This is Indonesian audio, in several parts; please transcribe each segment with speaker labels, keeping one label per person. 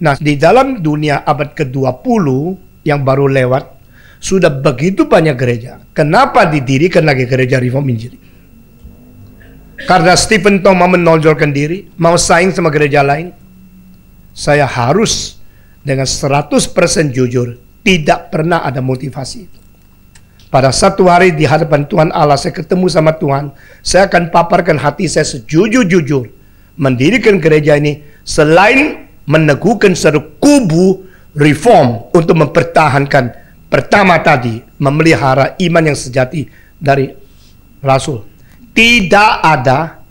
Speaker 1: Nah, di dalam dunia abad ke-20 yang baru lewat, sudah begitu banyak gereja. Kenapa didirikan lagi gereja Reform Injili? Karena Stephen Thomas menonjolkan diri, mau saing sama gereja lain. Saya harus dengan 100% jujur, tidak pernah ada motivasi Pada satu hari di hadapan Tuhan Allah, saya ketemu sama Tuhan. Saya akan paparkan hati saya sejujur-jujur. Mendirikan gereja ini selain meneguhkan satu kubu reform untuk mempertahankan pertama tadi memelihara iman yang sejati dari Rasul. Tidak ada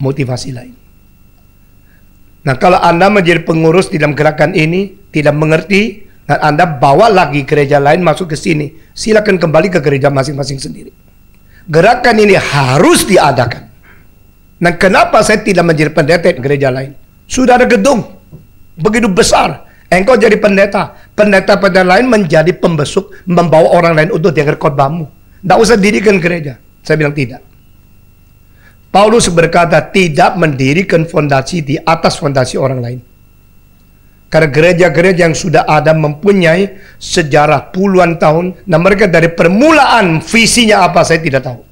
Speaker 1: motivasi lain. Nah kalau Anda menjadi pengurus di dalam gerakan ini, tidak mengerti, dan Anda bawa lagi gereja lain masuk ke sini, silakan kembali ke gereja masing-masing sendiri. Gerakan ini harus diadakan. Nah kenapa saya tidak menjadi pendeta gereja lain? Sudah ada gedung, begitu besar. Engkau jadi pendeta. pendeta pada lain menjadi pembesuk, membawa orang lain untuk dengar khotbahmu. Tidak usah dirikan gereja. Saya bilang tidak. Paulus berkata tidak mendirikan fondasi di atas fondasi orang lain. Karena gereja-gereja yang sudah ada mempunyai sejarah puluhan tahun. Nah mereka dari permulaan visinya apa saya tidak tahu.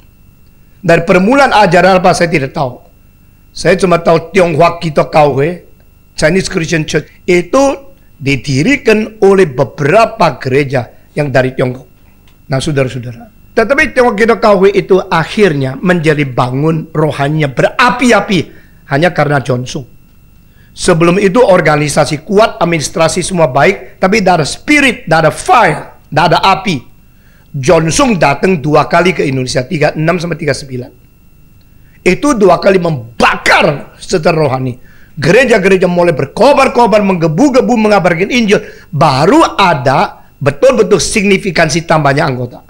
Speaker 1: Dari permulaan ajaran apa saya tidak tahu. Saya cuma tahu Tionghoa Kito Kauhe Chinese Christian Church itu didirikan oleh beberapa gereja yang dari Tiongkok. Nah, saudara-saudara, tetapi Tiongkok Kitawe itu akhirnya menjadi bangun rohannya berapi-api hanya karena Johnson. Sebelum itu organisasi kuat, administrasi semua baik, tapi tidak ada spirit, tidak ada fire, tidak ada api. Johnson datang dua kali ke Indonesia, 36 sampai 39. Itu dua kali membakar secara rohani gereja-gereja mulai berkobar-kobar menggebu-gebu mengabarkan Injil, baru ada betul-betul signifikansi tambahnya anggota.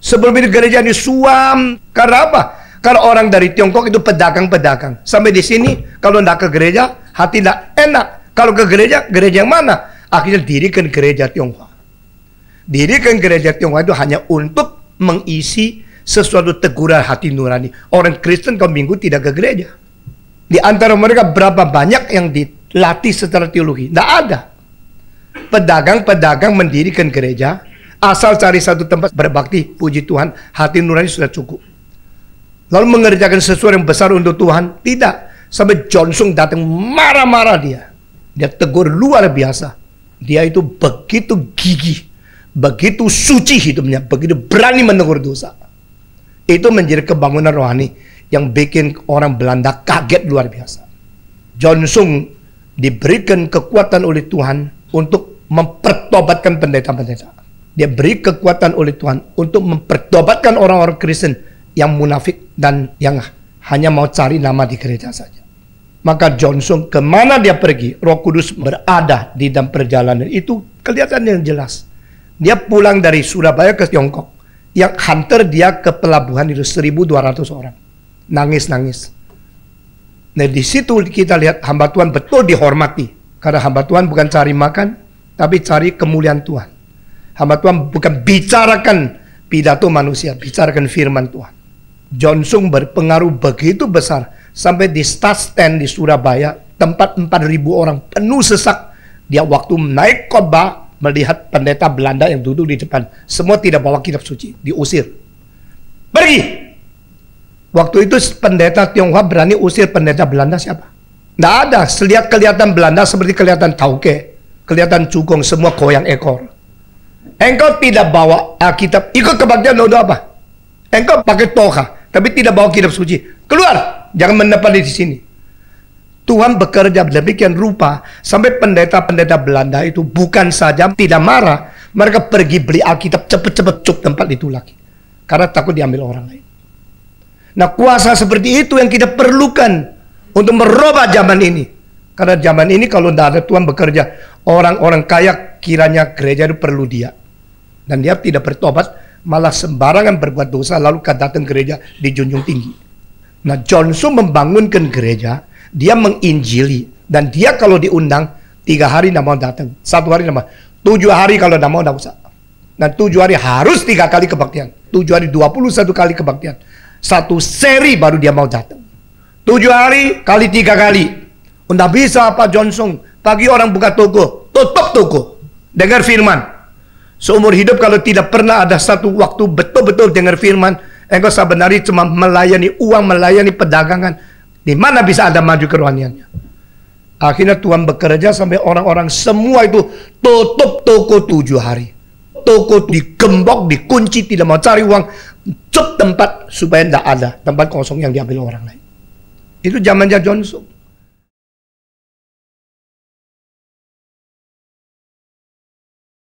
Speaker 1: Sebelum ini gereja ini suam karena apa? Karena orang dari Tiongkok itu pedagang-pedagang. Sampai di sini kalau tidak ke gereja hati tidak enak. Kalau ke gereja, gereja yang mana? Akhirnya dirikan gereja Tiongkok. Dirikan gereja Tiongkok itu hanya untuk mengisi sesuatu teguran hati nurani. Orang Kristen kalau minggu tidak ke gereja. Di antara mereka berapa banyak yang dilatih secara teologi? Tidak ada. Pedagang-pedagang mendirikan gereja, asal cari satu tempat berbakti, puji Tuhan, hati nurani sudah cukup. Lalu mengerjakan sesuatu yang besar untuk Tuhan? Tidak. Sampai Johnson datang marah-marah dia. Dia tegur luar biasa. Dia itu begitu gigih, begitu suci hidupnya, begitu berani menegur dosa. Itu menjadi kebangunan rohani yang bikin orang Belanda kaget luar biasa. Johnson diberikan kekuatan oleh Tuhan untuk mempertobatkan pendeta-pendeta. Dia beri kekuatan oleh Tuhan untuk mempertobatkan orang-orang Kristen yang munafik dan yang hanya mau cari nama di gereja saja. Maka Johnson kemana dia pergi, Roh Kudus berada di dalam perjalanan itu kelihatan yang jelas. Dia pulang dari Surabaya ke Tiongkok. Yang hunter dia ke pelabuhan itu 1200 orang nangis-nangis. Nah di situ kita lihat hamba Tuhan betul dihormati. Karena hamba Tuhan bukan cari makan, tapi cari kemuliaan Tuhan. Hamba Tuhan bukan bicarakan pidato manusia, bicarakan firman Tuhan. John Sung berpengaruh begitu besar sampai di Stasten di Surabaya, tempat 4.000 orang penuh sesak. Dia waktu naik koba melihat pendeta Belanda yang duduk di depan, semua tidak bawa kitab suci, diusir. Pergi, Waktu itu pendeta Tionghoa berani usir pendeta Belanda siapa? Tidak ada. Selihat kelihatan Belanda seperti kelihatan Tauke, kelihatan cukong semua koyang ekor. Engkau tidak bawa Alkitab, ikut kebaktian untuk apa? Engkau pakai toha. tapi tidak bawa kitab suci. Keluar, jangan menepati di sini. Tuhan bekerja demikian rupa sampai pendeta-pendeta Belanda itu bukan saja tidak marah, mereka pergi beli Alkitab cepat-cepat cup tempat itu lagi. Karena takut diambil orang lain. Nah kuasa seperti itu yang kita perlukan untuk merubah zaman ini. Karena zaman ini kalau tidak ada Tuhan bekerja, orang-orang kaya kiranya gereja itu perlu dia. Dan dia tidak bertobat, malah sembarangan berbuat dosa lalu kan datang gereja dijunjung tinggi. Nah Johnson membangunkan gereja, dia menginjili. Dan dia kalau diundang, tiga hari tidak mau datang. Satu hari tidak Tujuh hari kalau tidak mau tidak usah. Dan nah, tujuh hari harus tiga kali kebaktian. Tujuh hari dua puluh satu kali kebaktian. Satu seri baru dia mau datang. Tujuh hari kali tiga kali. Udah bisa Pak Johnson. Pagi orang buka toko, tutup toko. Dengar firman. Seumur hidup kalau tidak pernah ada satu waktu betul-betul dengar firman, engkau sebenarnya cuma melayani uang, melayani perdagangan. Di mana bisa ada maju kerohaniannya? Akhirnya Tuhan bekerja sampai orang-orang semua itu tutup toko tujuh hari. Toko digembok, dikunci, tidak mau cari uang cep tempat supaya tidak ada tempat kosong yang diambil orang lain. Itu zamannya Johnson.